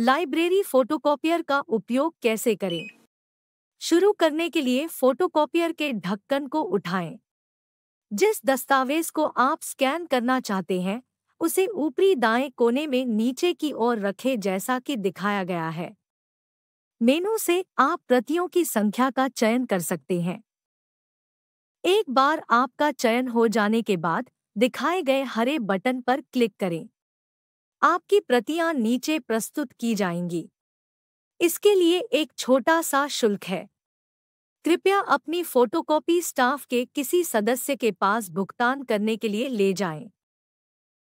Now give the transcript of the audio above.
Library photocopier का उपयोग कैसे करें शुरू करने के लिए फोटोकॉपियर के ढक्कन को उठाएं। जिस दस्तावेज को आप स्कैन करना चाहते हैं उसे ऊपरी दाएं कोने में नीचे की ओर रखें जैसा कि दिखाया गया है मेनू से आप प्रतियों की संख्या का चयन कर सकते हैं एक बार आपका चयन हो जाने के बाद दिखाए गए हरे बटन पर क्लिक करें आपकी प्रतियां नीचे प्रस्तुत की जाएंगी इसके लिए एक छोटा सा शुल्क है कृपया अपनी फोटोकॉपी स्टाफ के किसी सदस्य के पास भुगतान करने के लिए ले जाएं।